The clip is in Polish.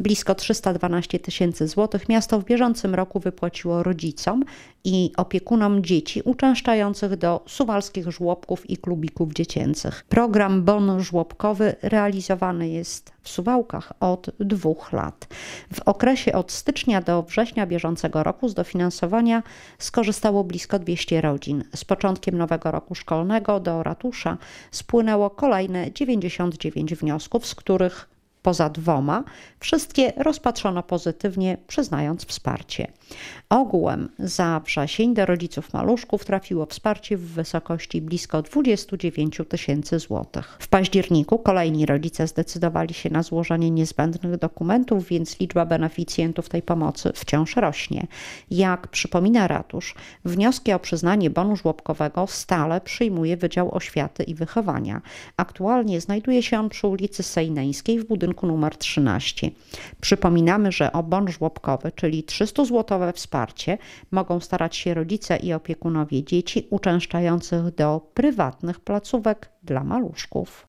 Blisko 312 tysięcy złotych miasto w bieżącym roku wypłaciło rodzicom i opiekunom dzieci uczęszczających do suwalskich żłobków i klubików dziecięcych. Program Bon Żłobkowy realizowany jest w Suwałkach od dwóch lat. W okresie od stycznia do września bieżącego roku z dofinansowania skorzystało blisko 200 rodzin. Z początkiem nowego roku szkolnego do ratusza spłynęło kolejne 99 wniosków, z których poza dwoma, wszystkie rozpatrzono pozytywnie, przyznając wsparcie. Ogółem za wrzesień do rodziców maluszków trafiło wsparcie w wysokości blisko 29 tysięcy złotych. W październiku kolejni rodzice zdecydowali się na złożenie niezbędnych dokumentów, więc liczba beneficjentów tej pomocy wciąż rośnie. Jak przypomina ratusz, wnioski o przyznanie bonu żłobkowego stale przyjmuje Wydział Oświaty i Wychowania. Aktualnie znajduje się on przy ulicy Sejneńskiej w budynku budynku numer 13. Przypominamy, że o bon żłobkowy, czyli 300-złotowe wsparcie, mogą starać się rodzice i opiekunowie dzieci uczęszczających do prywatnych placówek dla maluszków.